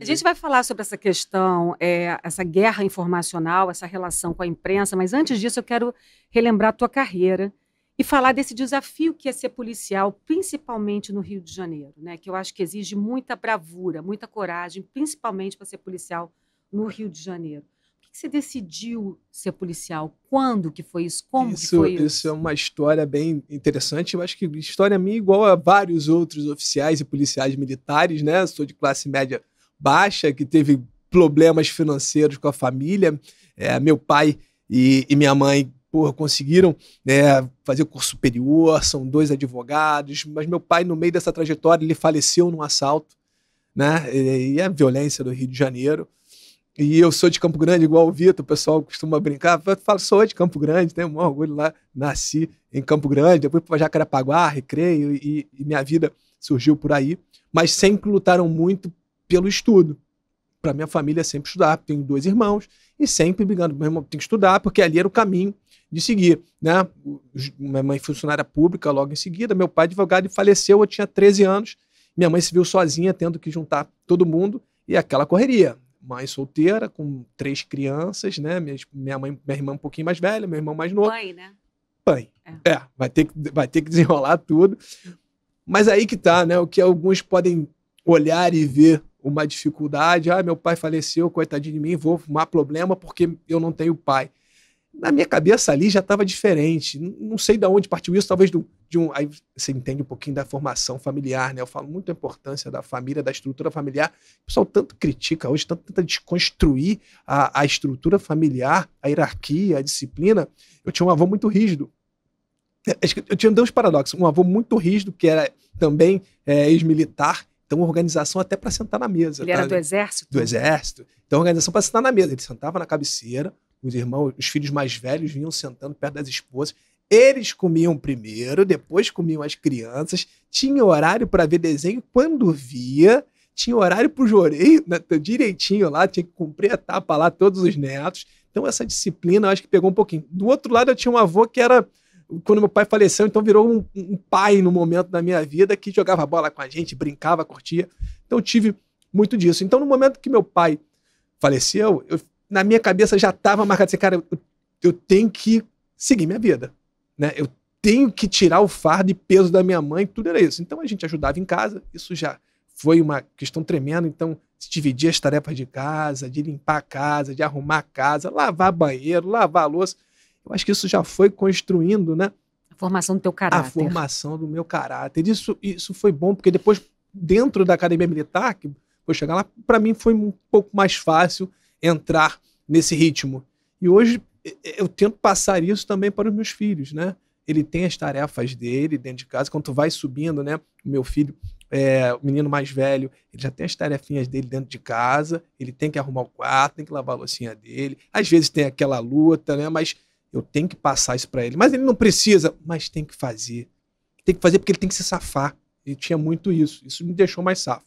A gente vai falar sobre essa questão, é, essa guerra informacional, essa relação com a imprensa, mas antes disso eu quero relembrar a tua carreira e falar desse desafio que é ser policial, principalmente no Rio de Janeiro, né? Que eu acho que exige muita bravura, muita coragem, principalmente para ser policial no Rio de Janeiro. Por que você decidiu ser policial? Quando que foi isso? Como isso, foi isso? Isso é uma história bem interessante. Eu acho que história minha é igual a vários outros oficiais e policiais militares, né? sou de classe média baixa, que teve problemas financeiros com a família. É, meu pai e, e minha mãe porra, conseguiram né, fazer curso superior, são dois advogados, mas meu pai, no meio dessa trajetória, ele faleceu num assalto, né? E a é violência do Rio de Janeiro. E eu sou de Campo Grande, igual o Vitor, o pessoal costuma brincar, fala, sou de Campo Grande, tenho um orgulho lá, nasci em Campo Grande, depois para Jacarepaguá, Recreio, e, e minha vida surgiu por aí, mas sempre lutaram muito pelo estudo. Para minha família é sempre estudar, tenho dois irmãos e sempre brigando, meu irmão tem que estudar porque ali era o caminho de seguir, né? Minha mãe funcionária pública logo em seguida, meu pai advogado e faleceu, eu tinha 13 anos. Minha mãe se viu sozinha tendo que juntar todo mundo e aquela correria. Mãe solteira com três crianças, né? Minha, mãe, minha irmã um pouquinho mais velha, meu irmão mais novo. Pai, né? Pai. É. é, vai ter que vai ter que desenrolar tudo. Mas aí que tá, né? O que alguns podem olhar e ver uma dificuldade, ah, meu pai faleceu, coitadinho de mim, vou arrumar problema porque eu não tenho pai. Na minha cabeça ali já estava diferente. Não sei de onde partiu isso, talvez do, de um. Aí você entende um pouquinho da formação familiar, né? Eu falo muito da importância da família, da estrutura familiar. O pessoal tanto critica hoje, tanto tenta desconstruir a, a estrutura familiar, a hierarquia, a disciplina. Eu tinha um avô muito rígido. É, eu tinha dois paradoxos. Um avô muito rígido, que era também é, ex-militar, então, organização até para sentar na mesa. Ele tá? era do exército? Do exército. Então, organização para sentar na mesa. Ele sentava na cabeceira, os irmãos, os filhos mais velhos vinham sentando perto das esposas. Eles comiam primeiro, depois comiam as crianças. Tinha horário para ver desenho quando via. Tinha horário para o joreio né, tá direitinho lá, tinha que cumprir a etapa lá, todos os netos. Então, essa disciplina eu acho que pegou um pouquinho. Do outro lado, eu tinha um avô que era quando meu pai faleceu, então virou um, um, pai no momento da minha vida que jogava bola com a gente, brincava, curtia. Então eu tive muito disso. Então no momento que meu pai faleceu, eu, na minha cabeça já estava marcado assim, cara, eu, eu, tenho que seguir minha vida, né? Eu tenho que tirar o fardo e peso da minha mãe, tudo era isso. Então a gente ajudava em casa, isso já foi uma questão tremenda, então se dividir as tarefas de casa, de limpar a casa, de arrumar a casa, lavar banheiro, lavar a louça. Eu acho que isso já foi construindo, né? A formação do teu caráter. A formação do meu caráter. Isso, isso foi bom, porque depois, dentro da academia militar, que vou chegar lá, para mim foi um pouco mais fácil entrar nesse ritmo. E hoje eu tento passar isso também para os meus filhos, né? Ele tem as tarefas dele dentro de casa. Quando tu vai subindo, né? O meu filho, é, o menino mais velho, ele já tem as tarefinhas dele dentro de casa. Ele tem que arrumar o quarto, tem que lavar a loucinha dele. Às vezes tem aquela luta, né? Mas eu tenho que passar isso para ele. Mas ele não precisa, mas tem que fazer. Tem que fazer porque ele tem que se safar. E tinha muito isso. Isso me deixou mais safo.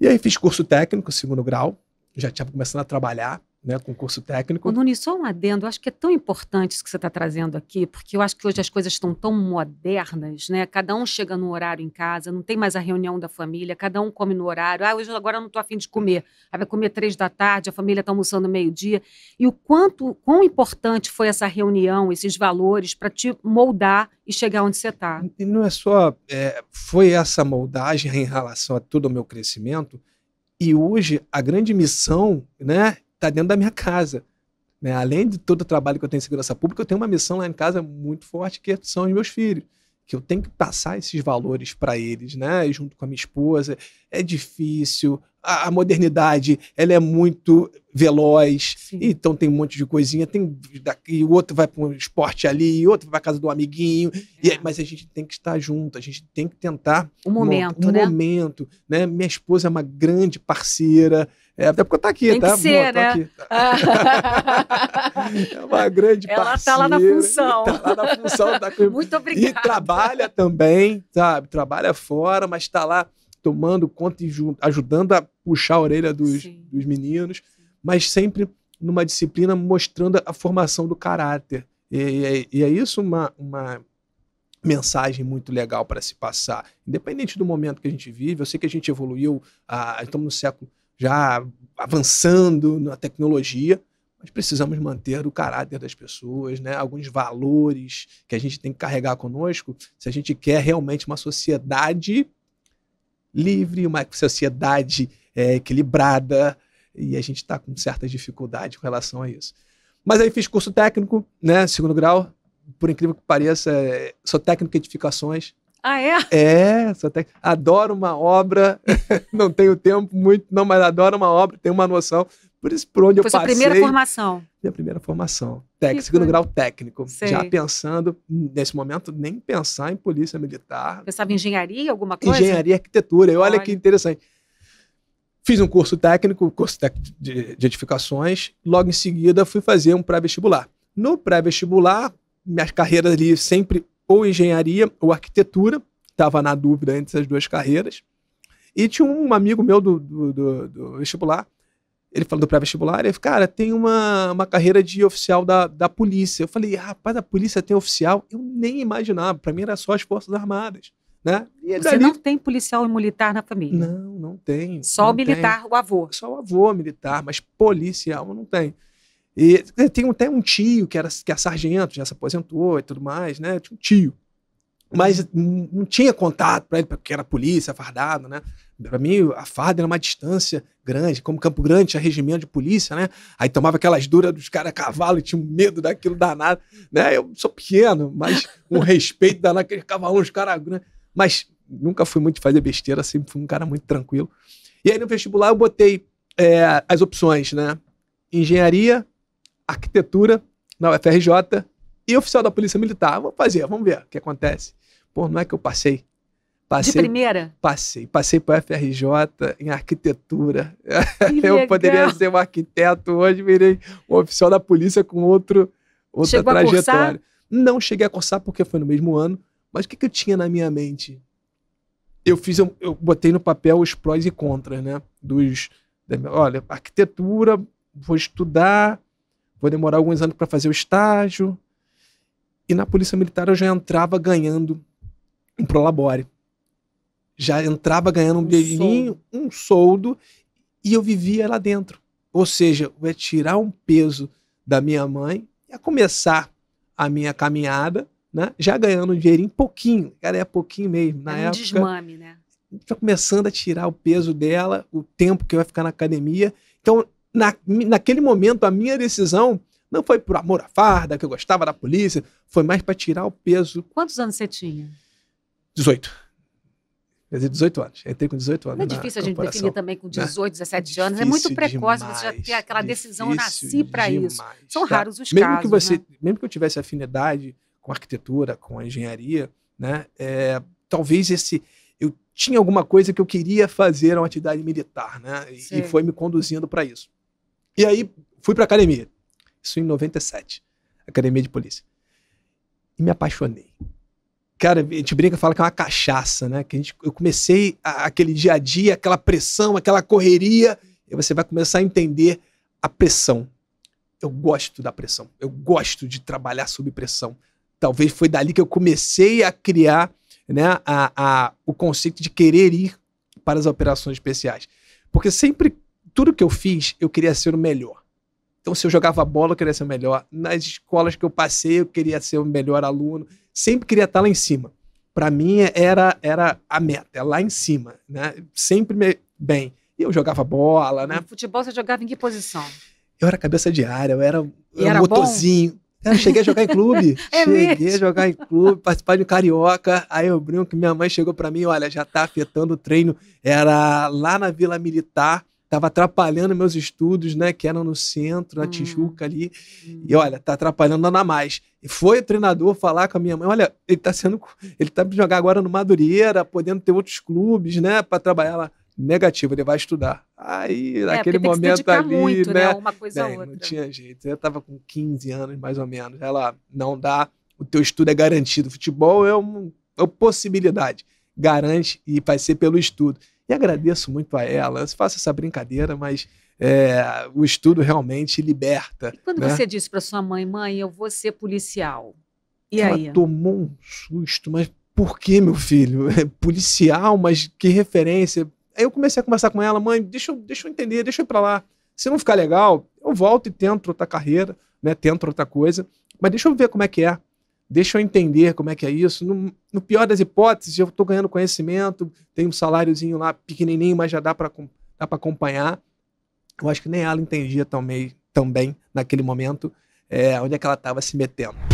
E aí fiz curso técnico, segundo grau. Já tinha começando a trabalhar né, com curso técnico. O Nunes, só um adendo, eu acho que é tão importante isso que você está trazendo aqui, porque eu acho que hoje as coisas estão tão modernas, né? Cada um chega no horário em casa, não tem mais a reunião da família, cada um come no horário. Ah, hoje agora eu não estou afim de comer. Aí vai comer três da tarde, a família está almoçando meio-dia. E o quanto, quão importante foi essa reunião, esses valores, para te moldar e chegar onde você está. E não é só. É, foi essa moldagem em relação a todo o meu crescimento. E hoje a grande missão né, está dentro da minha casa. Né? Além de todo o trabalho que eu tenho em segurança pública, eu tenho uma missão lá em casa muito forte, que são os meus filhos. Que eu tenho que passar esses valores para eles, né? Junto com a minha esposa. É difícil. A, a modernidade, ela é muito veloz. Sim. Então tem um monte de coisinha. Tem daqui, o outro vai para um esporte ali, o outro vai para casa do amiguinho. É. E, mas a gente tem que estar junto. A gente tem que tentar. Um momento, monta, um né? momento, né? Minha esposa é uma grande parceira. É, até porque eu tá tô aqui, Tem tá? Que ser, né? Aqui. Ah. é uma grande Ela parceira. Ela tá lá na função. Tá lá na função. Tá com... Muito obrigada. E trabalha também, sabe? Trabalha fora, mas tá lá tomando conta e ajudando a puxar a orelha dos, dos meninos, mas sempre numa disciplina mostrando a formação do caráter. E, e, é, e é isso uma, uma mensagem muito legal para se passar. Independente do momento que a gente vive, eu sei que a gente evoluiu, ah, estamos no século já avançando na tecnologia, mas precisamos manter o caráter das pessoas, né? alguns valores que a gente tem que carregar conosco se a gente quer realmente uma sociedade livre, uma sociedade é, equilibrada, e a gente está com certa dificuldade com relação a isso. Mas aí fiz curso técnico, né, segundo grau, por incrível que pareça, é, sou técnico em edificações, ah, é? É, sou Adoro uma obra, não tenho tempo muito, não, mas adoro uma obra, tenho uma noção. Por isso, por onde Foi eu passei. Foi a primeira formação? Minha primeira formação. Técnico, segundo grau técnico. Sei. Já pensando, nesse momento, nem pensar em polícia militar. Pensava em engenharia, alguma coisa? Engenharia, arquitetura. E olha, olha. que interessante. Fiz um curso técnico, curso de, de edificações. Logo em seguida, fui fazer um pré-vestibular. No pré-vestibular, minhas carreiras ali sempre ou engenharia ou arquitetura, estava na dúvida entre essas duas carreiras. E tinha um amigo meu do, do, do, do vestibular, ele falou do pré-vestibular, ele falou, cara, tem uma, uma carreira de oficial da, da polícia. Eu falei, rapaz, a polícia tem oficial? Eu nem imaginava, para mim era só as Forças Armadas. Né? E Você dali... não tem policial e militar na família? Não, não tem. Só não o militar, tem. o avô? Só o avô militar, mas policial não tem. E tem até um tio que era que é sargento, já se aposentou e tudo mais, né? Tinha um tio. Mas uhum. não tinha contato para ele, porque era polícia, fardado, né? Para mim, a farda era uma distância grande. Como Campo Grande tinha regimento de polícia, né? Aí tomava aquelas duras dos caras a cavalo e tinha um medo daquilo danado, né? Eu sou pequeno, mas um respeito danado, aqueles cavalão, os caras. Né? Mas nunca fui muito fazer besteira, sempre fui um cara muito tranquilo. E aí no vestibular eu botei é, as opções, né? Engenharia, arquitetura na UFRJ e oficial da Polícia Militar. Vou fazer, vamos ver o que acontece. Pô, não é que eu passei. Passei, de primeira? Passei. Passei para FRJ em arquitetura. eu poderia ser um arquiteto, hoje virei um oficial da polícia com outro, outra Chegou trajetória. Não cheguei a cursar porque foi no mesmo ano, mas o que, que eu tinha na minha mente? Eu fiz, eu, eu botei no papel os prós e contras, né? Dos, da, olha, arquitetura, vou estudar, vou demorar alguns anos para fazer o estágio. E na Polícia Militar eu já entrava ganhando um prolabore. Já entrava ganhando um, um dinheirinho, soldo. um soldo, e eu vivia lá dentro. Ou seja, eu é ia tirar um peso da minha mãe, ia é começar a minha caminhada, né? Já ganhando um dinheirinho, pouquinho, cara, é pouquinho mesmo. Na é um época, desmame, né? Já tá começando a tirar o peso dela, o tempo que eu ia ficar na academia. Então, na, naquele momento, a minha decisão não foi por amor à farda, que eu gostava da polícia, foi mais para tirar o peso. Quantos anos você tinha? 18. Quer dizer, 18 anos. Eu entrei com 18 anos. Não é difícil a gente definir também com 18, né? 17 é anos. é muito precoce demais, você já ter aquela decisão, eu nasci para isso. São tá? raros os mesmo casos. Que você, né? Mesmo que eu tivesse afinidade com arquitetura, com engenharia, né? É, talvez esse. Eu tinha alguma coisa que eu queria fazer uma atividade militar, né? E, e foi me conduzindo para isso. E aí fui pra academia. Isso em 97. Academia de Polícia. E me apaixonei. Cara, a gente brinca, fala que é uma cachaça, né? Que a gente, eu comecei a, aquele dia a dia, aquela pressão, aquela correria, e você vai começar a entender a pressão. Eu gosto da pressão. Eu gosto de trabalhar sob pressão. Talvez foi dali que eu comecei a criar né, a, a, o conceito de querer ir para as operações especiais. Porque sempre tudo que eu fiz, eu queria ser o melhor. Então, se eu jogava bola, eu queria ser o melhor. Nas escolas que eu passei, eu queria ser o melhor aluno. Sempre queria estar lá em cima. Para mim, era, era a meta, é lá em cima. Né? Sempre me... bem. E eu jogava bola, né? No futebol, você jogava em que posição? Eu era cabeça de área, eu era, eu era um motorzinho. É, eu cheguei a jogar em clube. É cheguei mesmo? a jogar em clube, participar de um carioca. Aí eu brinco que minha mãe chegou para mim, olha, já tá afetando o treino. Era lá na Vila Militar, estava atrapalhando meus estudos, né? Que eram no centro, na hum. Tijuca ali. Hum. E olha, tá atrapalhando nada mais. E foi o treinador falar com a minha mãe: olha, ele tá sendo. Ele tá jogar agora no Madureira, podendo ter outros clubes, né? Para trabalhar lá. Negativo, ele vai estudar. Aí, é, naquele momento ali, muito, né? né uma coisa Bem, outra. Não tinha jeito. Eu tava com 15 anos, mais ou menos. Ela, não dá, o teu estudo é garantido. Futebol é uma, é uma possibilidade. Garante e vai ser pelo estudo. E agradeço muito a ela. Eu faço essa brincadeira, mas é, o estudo realmente liberta. E quando né? você disse para sua mãe, mãe, eu vou ser policial? E ela aí? tomou um susto, mas por que, meu filho? É policial, mas que referência? Aí eu comecei a conversar com ela, mãe, deixa eu, deixa eu entender, deixa eu ir para lá. Se não ficar legal, eu volto e tento outra carreira, né? Tento outra coisa, mas deixa eu ver como é que é deixa eu entender como é que é isso. No, no pior das hipóteses, eu estou ganhando conhecimento, tenho um saláriozinho lá pequenininho, mas já dá para acompanhar. Eu acho que nem ela entendia também, bem, naquele momento é, onde é que ela estava se metendo.